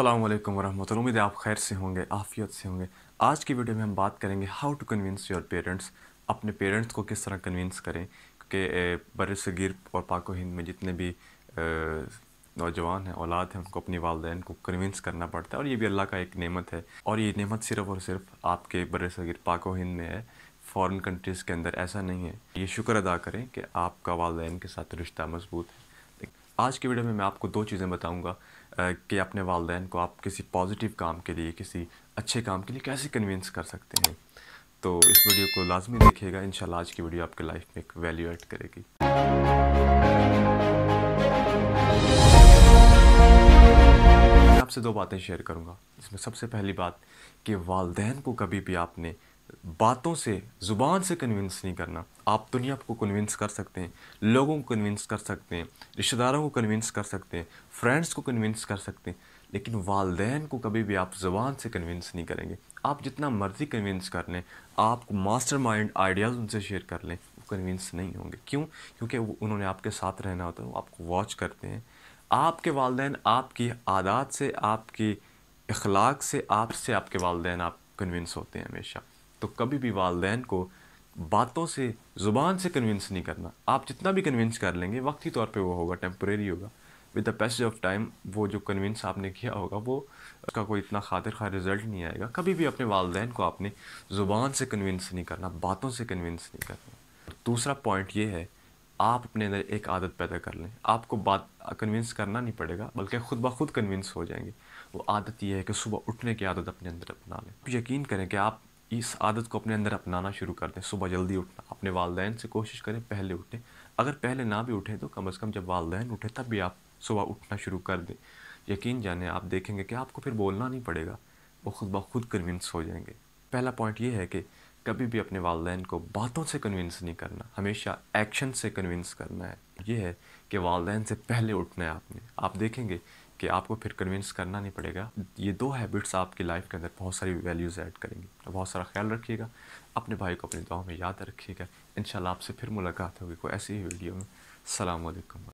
अल्लाम वरहमत उम्मीद है आप खैर से होंगे आफियत से होंगे आज की वीडियो में हम बात करेंगे how to convince your parents अपने पेरेंट्स को किस तरह कन्विंस करें क्योंकि बर और पाको हिंद में जितने भी नौजवान हैं औलाद हैं उनको अपनी वालदेन को कन्विंस करना पड़ता है और ये भी अल्लाह का एक नेमत है और ये नेमत सिर्फ और सिर्फ आपके बर सगीर पाको हिंद में है फ़ॉरन कंट्रीज़ के अंदर ऐसा नहीं है ये शुक्र अदा करें कि आपका वालदेन के साथ रिश्ता मजबूत है आज के वीडियो में मैं आपको दो चीज़ें बताऊँगा कि अपने वालदे को आप किसी पॉजिटिव काम के लिए किसी अच्छे काम के लिए कैसे कन्विंस कर सकते हैं तो इस वीडियो को लाजमी देखिएगा इन आज की वीडियो आपके लाइफ में एक वैल्यू ऐड करेगी आपसे दो बातें शेयर करूँगा इसमें सबसे पहली बात कि वालदेन को कभी भी आपने बातों से ज़ुबान से कन्विंस नहीं करना आप दुनिया को कन्विंस कर सकते हैं लोगों को कन्विंस कर सकते हैं रिश्तेदारों को कन्विंस कर सकते हैं फ्रेंड्स को कन्विंस कर सकते हैं लेकिन वालदेन को कभी भी आप ज़ुबान से कन्विंस नहीं करेंगे आप जितना मर्ज़ी कन्विंस कर लें आपको मास्टर माइंड आइडियाज़ उनसे शेयर कर लें वो कन्विंस नहीं होंगे क्यों क्योंकि उन्होंने आपके साथ रहना होता है वो आपको वॉच करते हैं आपके वालदेन आपकी आदात से आपकी अखलाक से आपसे आपके वालदेन आप कन्विंस होते हैं हमेशा तो कभी भी वालदेन को बातों से ज़ुबान से कन्विंस नहीं करना आप जितना भी कन्विंस कर लेंगे वक्ती तौर पे वो होगा टेम्प्रेरी होगा with the passage of time वो जो कन्विंस आपने किया होगा वो उसका कोई इतना खातिर खा रिजल्ट नहीं आएगा कभी भी अपने वालदेन को आपने ज़ुबान से कन्विंस नहीं करना बातों से कन्विंस नहीं करना दूसरा पॉइंट ये है आप अपने अंदर एक आदत पैदा कर लें आपको बात कन्विंस करना नहीं पड़ेगा बल्कि खुद ब खुद कन्विंस हो जाएंगे वो आदत ये है कि सुबह उठने की आदत अपने अंदर अपना लें यकीन करें कि आप इस आदत को अपने अंदर अपनाना शुरू कर दें सुबह जल्दी उठना अपने वालदेन से कोशिश करें पहले उठें अगर पहले ना भी उठें तो कम अज़ कम जब वालदेन उठे तब भी आप सुबह उठना शुरू कर दें यकीन जाने आप देखेंगे कि आपको फिर बोलना नहीं पड़ेगा वो खुद ब खुद कन्विंस हो जाएंगे पहला पॉइंट ये है कि कभी भी अपने वालदेन को बातों से कन्विंस नहीं करना हमेशा एक्शन से कन्विंस करना है ये है कि वालदेन से पहले उठना है आपने आप देखेंगे कि आपको फिर कन्विंस करना नहीं पड़ेगा ये दो हैबिट्स आपकी लाइफ के अंदर बहुत सारी वैल्यूज़ ऐड करेंगी तो बहुत सारा ख्याल रखिएगा अपने भाई को अपनी दुआओं में याद रखिएगा इन आपसे फिर मुलाकात होगी कोई ऐसी ही वीडियो में सलामकुम